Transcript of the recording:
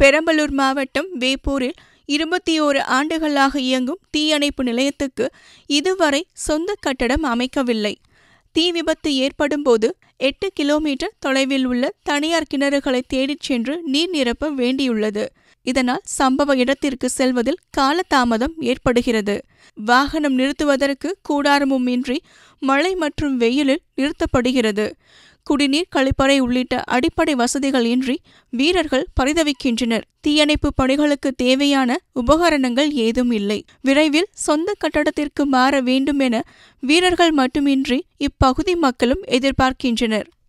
பெரம்பலூர் மாவட்டம் வேப்பூரில் இருபத்தி ஓரு ஆண்டுகளாக இயங்கும் தீயணைப்பு நிலையத்துக்கு இதுவரை சொந்த கட்டடம் அமைக்கவில்லை தீ விபத்து ஏற்படும்போது எட்டு கிலோமீட்டர் தொலைவில் உள்ள தனியார் கிணறுகளை தேடிச் சென்று நீர் நிரப்ப வேண்டியுள்ளது இதனால் சம்பவ இடத்திற்கு செல்வதில் காலதாமதம் ஏற்படுகிறது வாகனம் நிறுத்துவதற்கு கூடாரமும் இன்றி மழை மற்றும் வெயிலில் நிறுத்தப்படுகிறது குடிநீர் கழிப்பறை உள்ளிட்ட அடிப்படை வசதிகள் இன்றி வீரர்கள் பரிதவிக்கின்றனர் தீயணைப்பு பணிகளுக்கு தேவையான உபகரணங்கள் ஏதும் இல்லை விரைவில் சொந்த கட்டடத்திற்கு மாற வேண்டும் என வீரர்கள் மட்டுமின்றி இப்பகுதி மக்களும் எதிர்பார்க்கின்றனர் Tener